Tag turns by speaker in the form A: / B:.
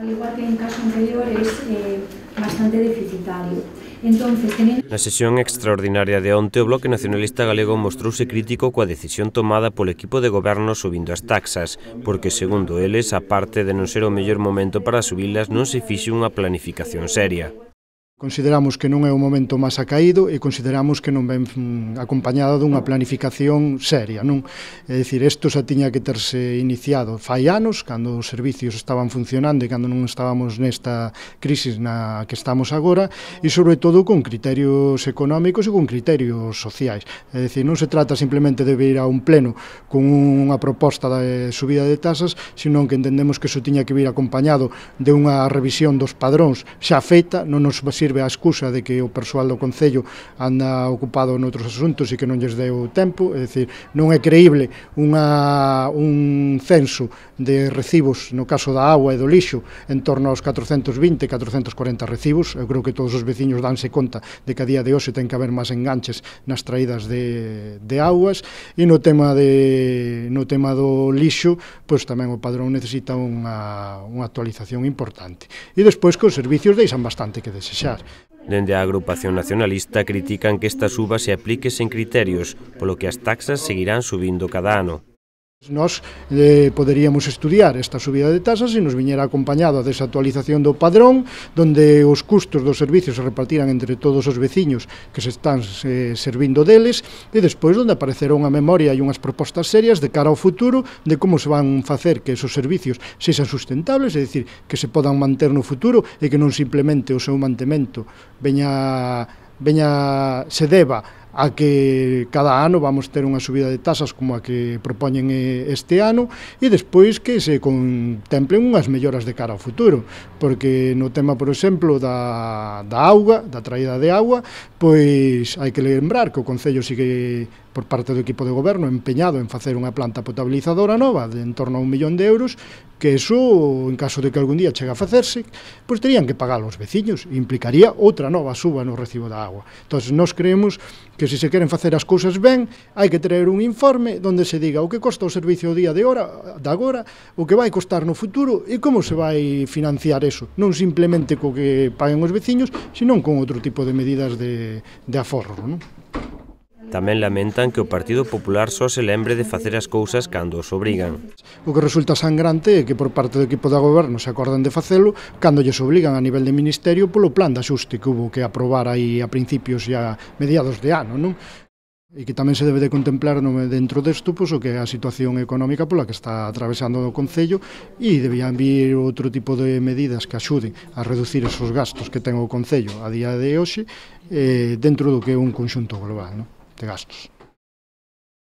A: al igual que en caso anterior, es eh, bastante deficitario. Entonces, teniendo... Na sesión extraordinaria de onte, o Bloque Nacionalista Galego mostrouse crítico coa decisión tomada polo equipo de goberno subindo as taxas, porque, segundo eles, aparte de non ser o mellor momento para subilas, non se fixe unha planificación seria.
B: Consideramos que non é o momento máis acaído e consideramos que non ven acompañada dunha planificación seria. Non? É dicir, isto xa tiña que terse iniciado fai anos, cando os servicios estaban funcionando e cando non estábamos nesta crisis na que estamos agora, e sobre todo con criterios económicos e con criterios sociais. É dicir, non se trata simplemente de vir a un pleno con unha proposta de subida de tasas, senón que entendemos que iso tiña que vir acompañado de unha revisión dos padróns xa feita, non nos va sirve a excusa de que o persoal do Concello anda ocupado noutros asuntos e que non lles deu tempo, é dicir, non é creíble unha, un censo de recibos no caso da agua e do lixo en torno aos 420, 440 recibos, eu creo que todos os veciños danse conta de que a día de hoxe ten que haber máis enganches nas traídas de, de augas e no tema de no tema do lixo, pois tamén o padrón necesita unha, unha actualización importante. E despois que os servicios deixan bastante que desexar.
A: Popular. Dende a agrupación nacionalista critican que esta suba se aplique sen criterios, polo que as taxas seguirán subindo cada ano.
B: Nos eh, poderíamos estudiar esta subida de tasas se nos viñera acompañado a desactualización do padrón donde os custos dos servicios se repartiran entre todos os veciños que se están eh, servindo deles e despois donde aparecerá unha memoria e unhas propostas serias de cara ao futuro de como se van facer que esos servicios sexan sustentables, é dicir, que se podan manter no futuro e que non simplemente o seu mantemento veña, veña se deba a que cada ano vamos ter unha subida de tasas como a que propoñen este ano e despois que se contemplen unhas melloras de cara ao futuro porque no tema, por exemplo, da, da auga, da traída de agua pois hai que lembrar que o Concello sigue por parte do equipo de goberno empeñado en facer unha planta potabilizadora nova de en torno a un millón de euros que eso, en caso de que algún día chegue a facerse, pois terían que pagar os veciños implicaría outra nova suba no recibo da agua. Entón, nós creemos que se se queren facer as cousas ben, hai que traer un informe onde se diga o que costa o servicio o día de hora, de agora, o que vai costar no futuro e como se vai financiar eso, non simplemente co que paguen os veciños, senón con outro tipo de medidas de, de aforro. Non?
A: Tamén lamentan que o Partido Popular só se lembre de facer as cousas cando os obrigan.
B: O que resulta sangrante é que por parte do equipo da goberno se acordan de facelo cando lles obrigan a nivel de ministerio polo plan de axuste que hubo que aprobar aí a principios e a mediados de ano, non? e que tamén se debe de contemplar no dentro desto pois, o que é a situación económica pola que está atravesando o Concello e debían vir outro tipo de medidas que axuden a reducir esos gastos que ten o Concello a día de hoxe eh, dentro do que é un conxunto global. Non? til allt.